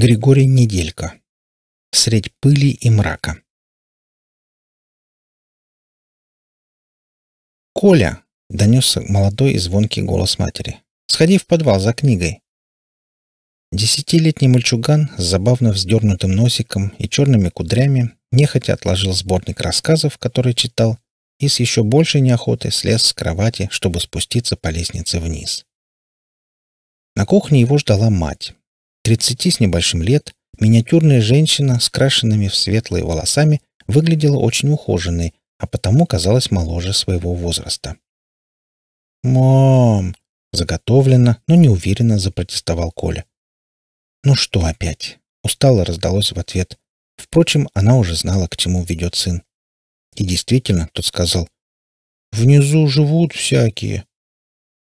Григорий Неделько. Средь пыли и мрака. «Коля!» — донесся молодой и звонкий голос матери. «Сходи в подвал за книгой!» Десятилетний мальчуган с забавно вздернутым носиком и черными кудрями нехотя отложил сборник рассказов, который читал, и с еще большей неохотой слез с кровати, чтобы спуститься по лестнице вниз. На кухне его ждала мать. Тридцати с небольшим лет, миниатюрная женщина с крашенными в светлые волосами выглядела очень ухоженной, а потому казалась моложе своего возраста. «Мам!» — заготовленно, но неуверенно запротестовал Коля. «Ну что опять?» — устало раздалось в ответ. Впрочем, она уже знала, к чему ведет сын. И действительно, тот сказал, «Внизу живут всякие».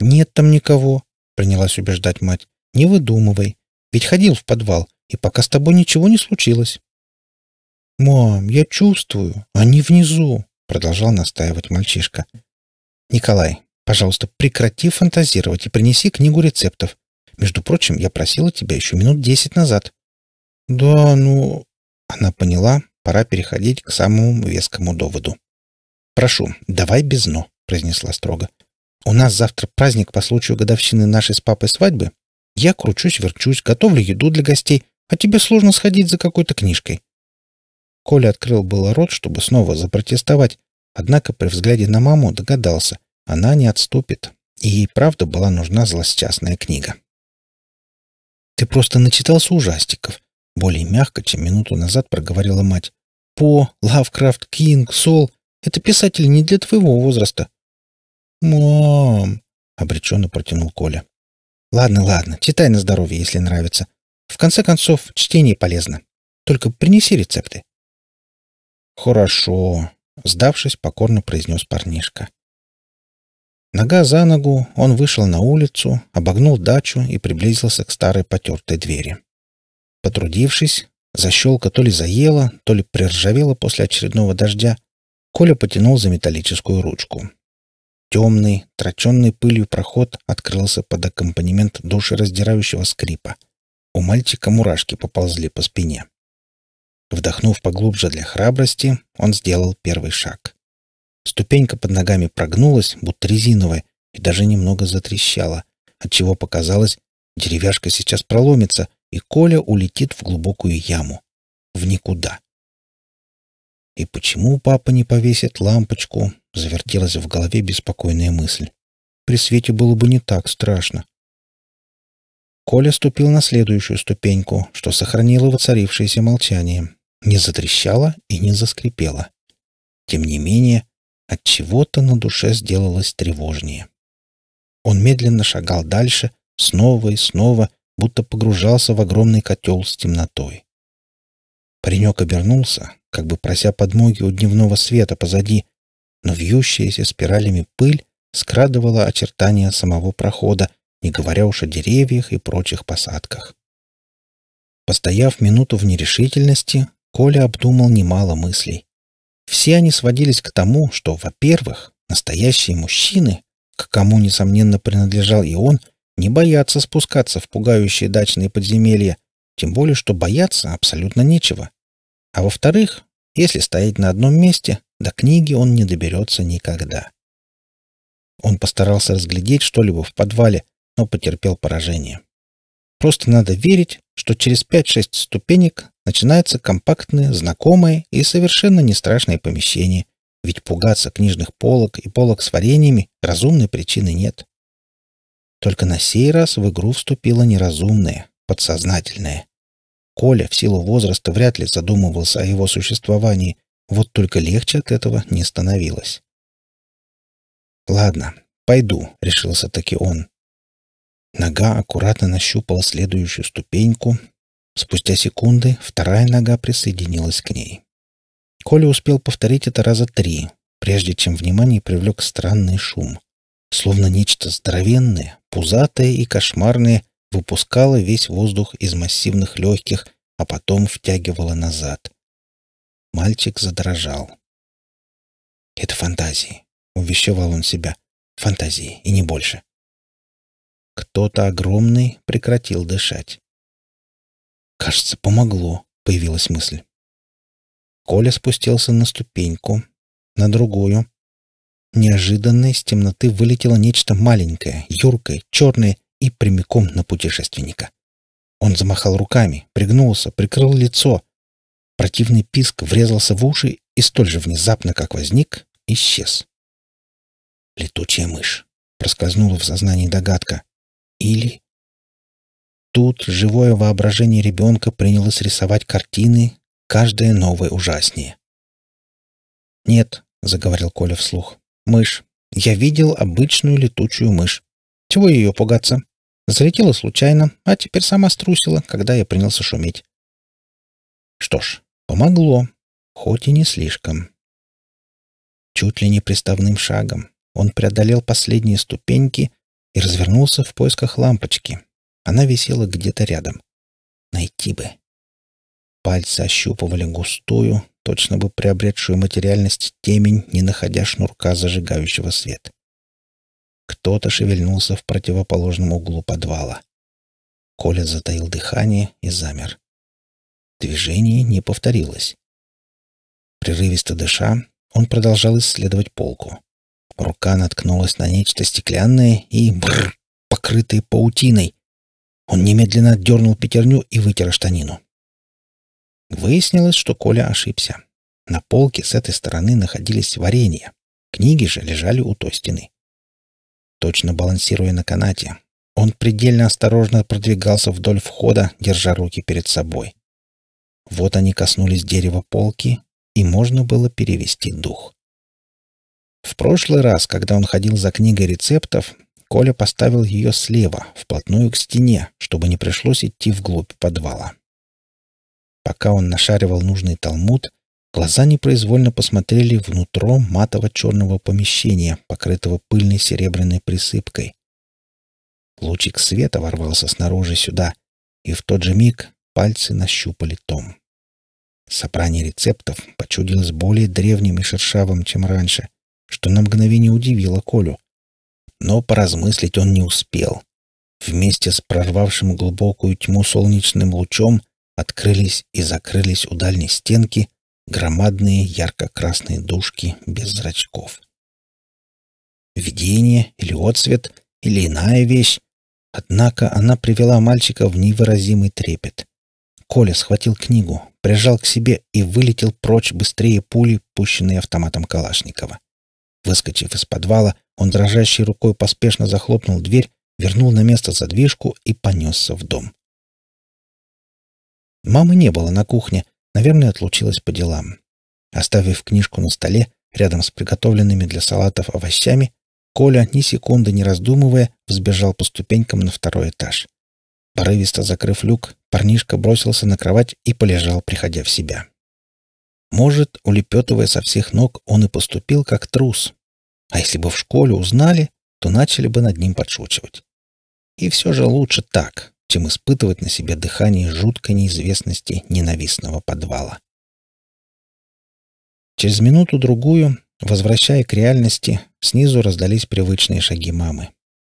«Нет там никого», — принялась убеждать мать. «Не выдумывай. Ведь ходил в подвал, и пока с тобой ничего не случилось». «Мам, я чувствую, они внизу», — продолжал настаивать мальчишка. «Николай, пожалуйста, прекрати фантазировать и принеси книгу рецептов. Между прочим, я просила тебя еще минут десять назад». «Да, ну...» Она поняла, пора переходить к самому вескому доводу. «Прошу, давай без «но», — произнесла строго. «У нас завтра праздник по случаю годовщины нашей с папой свадьбы, я кручусь-верчусь, готовлю еду для гостей, а тебе сложно сходить за какой-то книжкой. Коля открыл было рот, чтобы снова запротестовать, однако при взгляде на маму догадался, она не отступит, и ей правда была нужна злосчастная книга. «Ты просто начитался ужастиков», — более мягко, чем минуту назад проговорила мать. «По, Лавкрафт, Кинг, Сол — это писатели не для твоего возраста». «Мам!» — обреченно протянул Коля. Ладно, ладно, читай на здоровье, если нравится. В конце концов, чтение полезно. Только принеси рецепты. Хорошо, сдавшись, покорно произнес парнишка. Нога за ногу, он вышел на улицу, обогнул дачу и приблизился к старой потертой двери. Потрудившись, защелка то ли заела, то ли приржавела после очередного дождя, Коля потянул за металлическую ручку. Темный, траченный пылью проход открылся под аккомпанемент душераздирающего скрипа. У мальчика мурашки поползли по спине. Вдохнув поглубже для храбрости, он сделал первый шаг. Ступенька под ногами прогнулась, будто резиновая, и даже немного затрещала, отчего показалось, деревяшка сейчас проломится, и Коля улетит в глубокую яму. В никуда. И почему папа не повесит лампочку, Завертелась в голове беспокойная мысль. При свете было бы не так страшно. Коля ступил на следующую ступеньку, что сохранило воцарившееся молчание. Не затрещало и не заскрипело. Тем не менее, от чего-то на душе сделалось тревожнее. Он медленно шагал дальше, снова и снова, будто погружался в огромный котел с темнотой. Паренек обернулся, как бы прося подмоги у дневного света позади, но вьющаяся спиралями пыль скрадывала очертания самого прохода, не говоря уж о деревьях и прочих посадках. Постояв минуту в нерешительности, Коля обдумал немало мыслей. Все они сводились к тому, что, во-первых, настоящие мужчины, к кому, несомненно, принадлежал и он, не боятся спускаться в пугающие дачные подземелья, тем более, что бояться абсолютно нечего. А во-вторых, если стоять на одном месте, до книги он не доберется никогда. Он постарался разглядеть что-либо в подвале, но потерпел поражение. Просто надо верить, что через 5-6 ступенек начинается компактное, знакомое и совершенно не страшное помещение, ведь пугаться книжных полок и полок с вареньями разумной причины нет. Только на сей раз в игру вступило неразумное, подсознательное. Коля в силу возраста вряд ли задумывался о его существовании, вот только легче от этого не становилось. «Ладно, пойду», — решился таки он. Нога аккуратно нащупала следующую ступеньку. Спустя секунды вторая нога присоединилась к ней. Коля успел повторить это раза три, прежде чем внимание привлек странный шум. Словно нечто здоровенное, пузатое и кошмарное выпускала весь воздух из массивных легких, а потом втягивала назад. Мальчик задрожал. «Это фантазии», — увещевал он себя. «Фантазии, и не больше». Кто-то огромный прекратил дышать. «Кажется, помогло», — появилась мысль. Коля спустился на ступеньку, на другую. Неожиданно из темноты вылетело нечто маленькое, юркое, черное и прямиком на путешественника. Он замахал руками, пригнулся, прикрыл лицо. Противный писк врезался в уши и столь же внезапно, как возник, исчез. Летучая мышь. Проскользнула в сознании догадка. Или... Тут живое воображение ребенка принялось рисовать картины, каждая новая ужаснее. «Нет», — заговорил Коля вслух, — «мышь. Я видел обычную летучую мышь. Чего ее пугаться? Залетела случайно, а теперь сама струсила, когда я принялся шуметь. Что ж, помогло, хоть и не слишком. Чуть ли не приставным шагом он преодолел последние ступеньки и развернулся в поисках лампочки. Она висела где-то рядом. Найти бы. Пальцы ощупывали густую, точно бы приобретшую материальность темень, не находя шнурка зажигающего свет. Кто-то шевельнулся в противоположном углу подвала. Коля затаил дыхание и замер. Движение не повторилось. Прерывисто дыша, он продолжал исследовать полку. Рука наткнулась на нечто стеклянное и, бррр, покрытое паутиной. Он немедленно дернул пятерню и вытер штанину. Выяснилось, что Коля ошибся. На полке с этой стороны находились варенья. Книги же лежали у той стены точно балансируя на канате. Он предельно осторожно продвигался вдоль входа, держа руки перед собой. Вот они коснулись дерева полки, и можно было перевести дух. В прошлый раз, когда он ходил за книгой рецептов, Коля поставил ее слева, вплотную к стене, чтобы не пришлось идти вглубь подвала. Пока он нашаривал нужный талмуд, Глаза непроизвольно посмотрели внутрь матово-черного помещения, покрытого пыльной серебряной присыпкой. Лучик света ворвался снаружи сюда, и в тот же миг пальцы нащупали том. Собрание рецептов почудилось более древним и шершавым, чем раньше, что на мгновение удивило Колю. Но поразмыслить он не успел. Вместе с прорвавшим глубокую тьму солнечным лучом открылись и закрылись у дальней стенки громадные ярко-красные дужки без зрачков. Видение или отсвет, или иная вещь. Однако она привела мальчика в невыразимый трепет. Коля схватил книгу, прижал к себе и вылетел прочь быстрее пули, пущенные автоматом Калашникова. Выскочив из подвала, он дрожащей рукой поспешно захлопнул дверь, вернул на место задвижку и понесся в дом. Мамы не было на кухне, Наверное, отлучилась по делам. Оставив книжку на столе, рядом с приготовленными для салатов овощами, Коля, ни секунды не раздумывая, взбежал по ступенькам на второй этаж. Порывисто закрыв люк, парнишка бросился на кровать и полежал, приходя в себя. Может, улепетывая со всех ног, он и поступил как трус. А если бы в школе узнали, то начали бы над ним подшучивать. И все же лучше так, чем испытывать на себе дыхание жуткой неизвестности ненавистного подвала. Через минуту-другую, возвращая к реальности, снизу раздались привычные шаги мамы.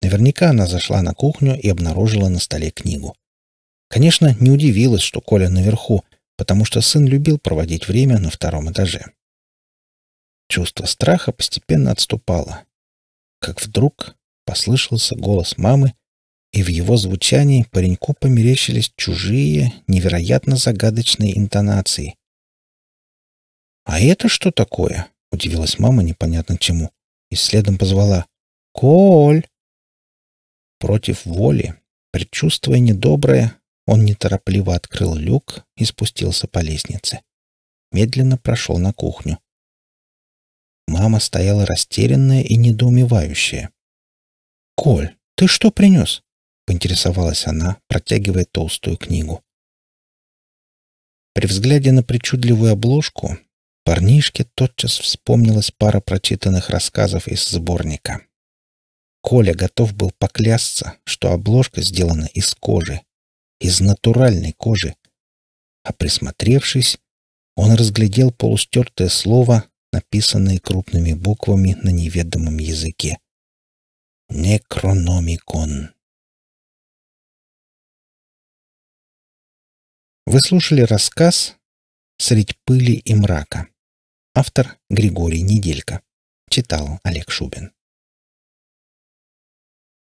Наверняка она зашла на кухню и обнаружила на столе книгу. Конечно, не удивилась, что Коля наверху, потому что сын любил проводить время на втором этаже. Чувство страха постепенно отступало. Как вдруг послышался голос мамы, и в его звучании пареньку померещились чужие, невероятно загадочные интонации. «А это что такое?» — удивилась мама непонятно чему, и следом позвала. «Коль!» Против воли, предчувствуя недоброе, он неторопливо открыл люк и спустился по лестнице. Медленно прошел на кухню. Мама стояла растерянная и недоумевающая. «Коль, ты что принес?» — поинтересовалась она, протягивая толстую книгу. При взгляде на причудливую обложку парнишке тотчас вспомнилась пара прочитанных рассказов из сборника. Коля готов был поклясться, что обложка сделана из кожи, из натуральной кожи. А присмотревшись, он разглядел полустертое слово, написанное крупными буквами на неведомом языке. «Некрономикон». Вы слушали рассказ «Средь пыли и мрака». Автор Григорий Неделько. Читал Олег Шубин.